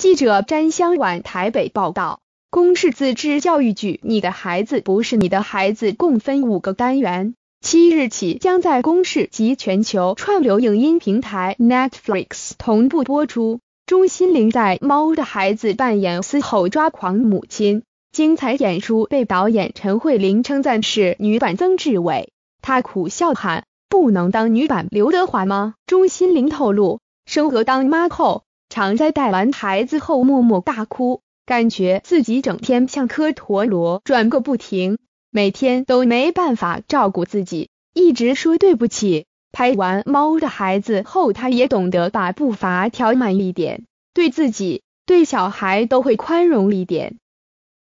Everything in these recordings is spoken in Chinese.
记者詹香婉台北报道，公示自制教育局《你的孩子不是你的孩子》共分五个单元，七日起将在公示及全球串流影音平台 Netflix 同步播出。钟欣凌在《猫的孩子》扮演嘶吼抓狂母亲，精彩演出被导演陈慧琳称赞是女版曾志伟。她苦笑喊：“不能当女版刘德华吗？”钟欣凌透露，生隔当妈后。常在带完孩子后默默大哭，感觉自己整天像颗陀螺转个不停，每天都没办法照顾自己，一直说对不起。拍完猫的孩子后，他也懂得把步伐调慢一点，对自己、对小孩都会宽容一点。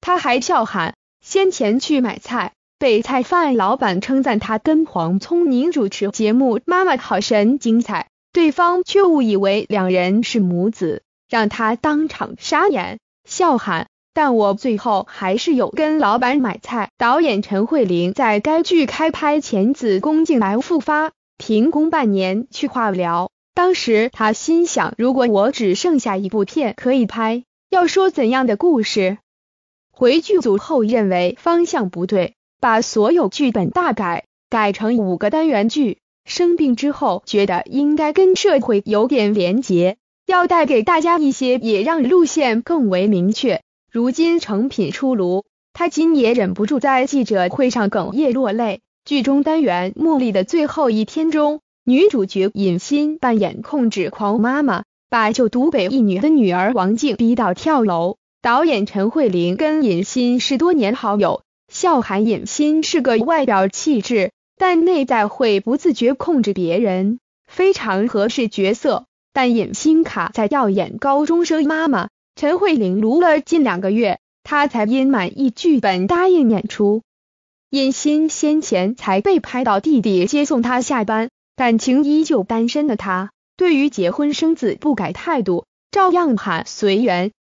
他还笑喊，先前去买菜被菜贩老板称赞他跟黄聪明主持节目，妈妈好神精彩。对方却误以为两人是母子，让他当场傻眼，笑喊：“但我最后还是有跟老板买菜。”导演陈慧琳在该剧开拍前子宫颈癌复发，停工半年去化疗。当时他心想：“如果我只剩下一部片可以拍，要说怎样的故事？”回剧组后认为方向不对，把所有剧本大改，改成五个单元剧。生病之后，觉得应该跟社会有点连结，要带给大家一些，也让路线更为明确。如今成品出炉，他今也忍不住在记者会上哽咽落泪。剧中单元《茉莉的最后一天》中，女主角尹欣扮演控制狂妈妈，把就读北一女的女儿王静逼到跳楼。导演陈慧琳跟尹欣是多年好友，笑喊尹欣是个外表气质。但内在会不自觉控制别人，非常合适角色。但尹欣卡在吊唁高中生妈妈陈慧玲，录了近两个月，她才因满意剧本答应演出。尹欣先前才被拍到弟弟接送她下班，感情依旧单身的她，对于结婚生子不改态度，照样喊随缘。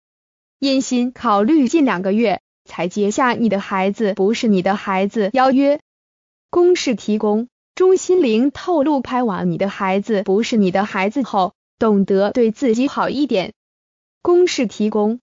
尹欣考虑近两个月，才接下你的孩子不是你的孩子邀约。公式提供，钟心凌透露拍完你的孩子不是你的孩子后，懂得对自己好一点。公式提供。